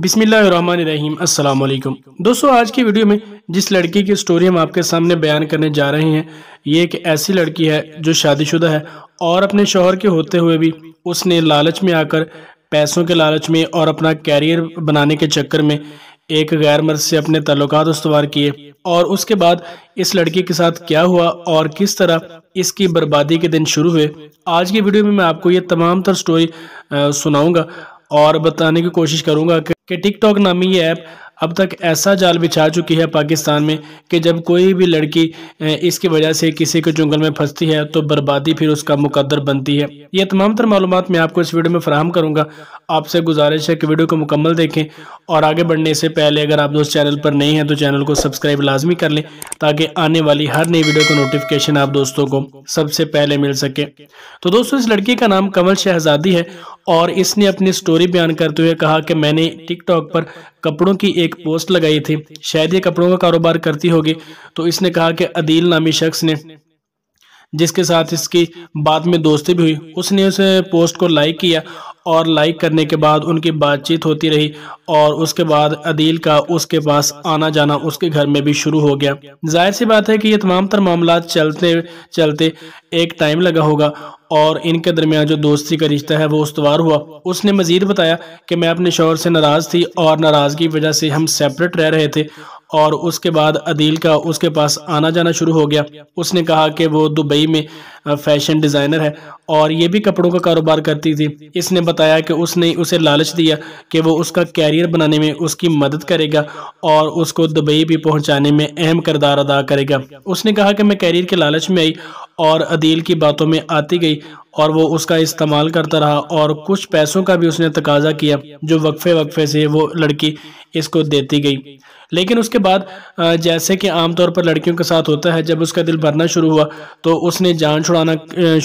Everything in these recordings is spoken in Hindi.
बिसमीम् अल्लाम दोस्तों आज की वीडियो में जिस लड़की की स्टोरी हम आपके सामने बयान करने जा रहे हैं ये एक ऐसी लड़की है जो शादीशुदा है और अपने शोहर के होते हुए भी उसने लालच में आकर पैसों के लालच में और अपना कैरियर बनाने के चक्कर में एक गैर मर्द से अपने तल्लक उसवार किए और उसके बाद इस लड़की के साथ क्या हुआ और किस तरह इसकी बर्बादी के दिन शुरू हुए आज की वीडियो में मैं आपको ये तमाम तर स्टोरी सुनाऊंगा और बताने की कोशिश करूंगा कि टिकटॉक नामी ये ऐप अब तक ऐसा जाल बिछा चुकी है पाकिस्तान में कि जब कोई भी लड़की इसकी वजह से किसी के जंगल में फंसती है तो बर्बादी फिर उसका मुकद्दर बनती है ये तमाम तर मालूम मैं आपको इस वीडियो में फ्राहम करूँगा आपसे गुजारिश है कि वीडियो को मुकम्मल देखें और आगे बढ़ने से पहले अगर आप दोस्त चैनल पर नहीं हैं तो चैनल को सब्सक्राइब लाजमी कर लें ताकि आने वाली हर नई वीडियो का नोटिफिकेशन आप दोस्तों को सबसे पहले मिल सके तो दोस्तों इस लड़की का नाम कमल शहजादी है और इसने अपनी स्टोरी बयान करते हुए कहा कि मैंने टिकटॉक पर कपड़ों की एक पोस्ट लगाई थी शायद ये कपड़ों का कारोबार करती होगी तो इसने कहा कि अदील नामी शख्स ने जिसके साथ इसकी बाद में दोस्ती भी हुई उसने उस पोस्ट को लाइक किया और लाइक करने के बाद उनकी बातचीत होती रही और उसके बाद अदील का उसके पास आना जाना उसके घर में भी शुरू हो गया जाहिर सी बात है कि ये तमाम तर मामला चलते चलते एक टाइम लगा होगा और इनके दरमियान जो दोस्ती का रिश्ता है वो उसवार हुआ उसने मज़ीद बताया कि मैं अपने शोहर से नाराज़ थी और नाराज़गी की वजह से हम सेपरेट रह रहे थे और उसके बाद अदील का उसके पास आना जाना शुरू हो गया उसने कहा कि वो दुबई में फैशन डिज़ाइनर है और ये भी कपड़ों का कारोबार करती थी इसने बताया कि उसने उसे लालच दिया कि वो उसका कैरियर बनाने में उसकी मदद करेगा और उसको दुबई भी पहुंचाने में अहम करदार अदा करेगा उसने कहा कि मैं कैरियर के लालच में आई और अदील की बातों में आती गई और वो उसका इस्तेमाल करता रहा और कुछ पैसों का भी उसने तकाजा किया जो वक्फे वक्फे से वो लड़की इसको देती गई लेकिन उसके बाद जैसे कि आमतौर पर लड़कियों के साथ होता है जब उसका दिल भरना शुरू हुआ तो उसने जान छुड़ाना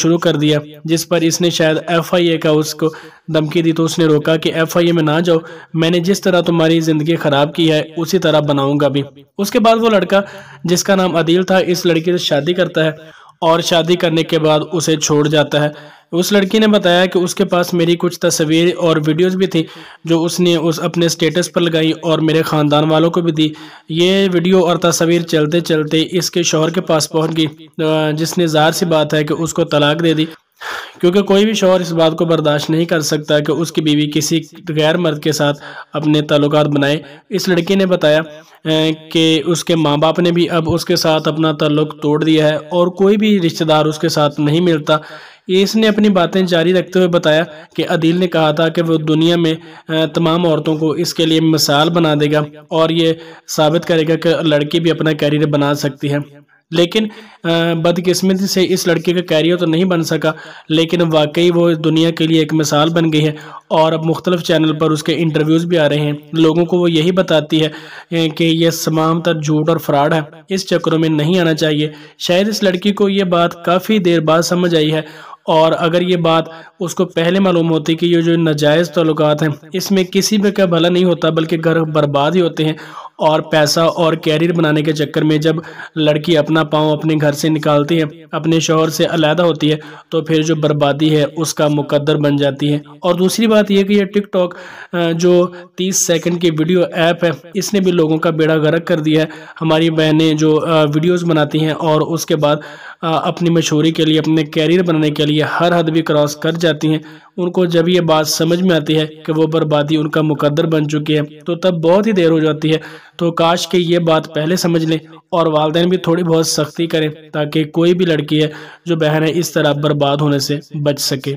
शुरू कर दिया जिस पर इसने शायद एफ आई ए का उसको धमकी दी तो उसने रोका कि एफ आई ए में ना जाओ मैंने जिस तरह तुम्हारी ज़िंदगी ख़राब की है उसी तरह बनाऊंगा भी उसके बाद वो लड़का जिसका नाम अदील था इस लड़की से शादी करता है और शादी करने के बाद उसे छोड़ जाता है उस लड़की ने बताया कि उसके पास मेरी कुछ तस्वीरें और वीडियोस भी थी जो उसने उस अपने स्टेटस पर लगाई और मेरे ख़ानदान वालों को भी दी ये वीडियो और तस्वीर चलते चलते इसके शोहर के पास पहुंच गई जिसने ज़ाहिर सी बात है कि उसको तलाक दे दी क्योंकि कोई भी शोहर इस बात को बर्दाश्त नहीं कर सकता कि उसकी बीवी किसी गैर मर्द के साथ अपने ताल्लुकात बनाए इस लड़की ने बताया कि उसके माँ बाप ने भी अब उसके साथ अपना ताल्लुक तोड़ दिया है और कोई भी रिश्तेदार उसके साथ नहीं मिलता इसने अपनी बातें जारी रखते हुए बताया कि अदील ने कहा था कि वो दुनिया में तमाम औरतों को इसके लिए मिसाल बना देगा और ये साबित करेगा कि लड़की भी अपना कैरियर बना सकती है लेकिन बदकिस्मती से इस लड़के का कैरियर तो नहीं बन सका लेकिन वाकई वो दुनिया के लिए एक मिसाल बन गई है और अब मुख्तलिफ चैनल पर उसके इंटरव्यूज़ भी आ रहे हैं लोगों को वो यही बताती है कि यह तमाम तर झूठ और फ्रॉड है इस चक्रों में नहीं आना चाहिए शायद इस लड़की को ये बात काफ़ी देर बाद समझ आई है और अगर ये बात उसको पहले मालूम होती कि ये जो नाजायज़ तल्लुकात हैं इसमें किसी भी का भला नहीं होता बल्कि घर बर्बाद ही होते हैं और पैसा और कैरियर बनाने के चक्कर में जब लड़की अपना पाँव अपने घर से निकालती है अपने शोहर से अलहदा होती है तो फिर जो बर्बादी है उसका मुकद्दर बन जाती है और दूसरी बात यह कि यह टिकटॉक जो 30 सेकंड की वीडियो ऐप है इसने भी लोगों का बेड़ा गर्क कर दिया है हमारी बहनें जो वीडियोस बनाती हैं और उसके बाद अपनी मशहूरी के लिए अपने कैरियर बनाने के लिए हर हद भी क्रॉस कर जाती हैं उनको जब ये बात समझ में आती है कि वो बर्बादी उनका मुकद्दर बन चुकी है तो तब बहुत ही देर हो जाती है तो काश के ये बात पहले समझ लें और वालदे भी थोड़ी बहुत सख्ती करें ताकि कोई भी लड़की है जो बहन है इस तरह बर्बाद होने से बच सके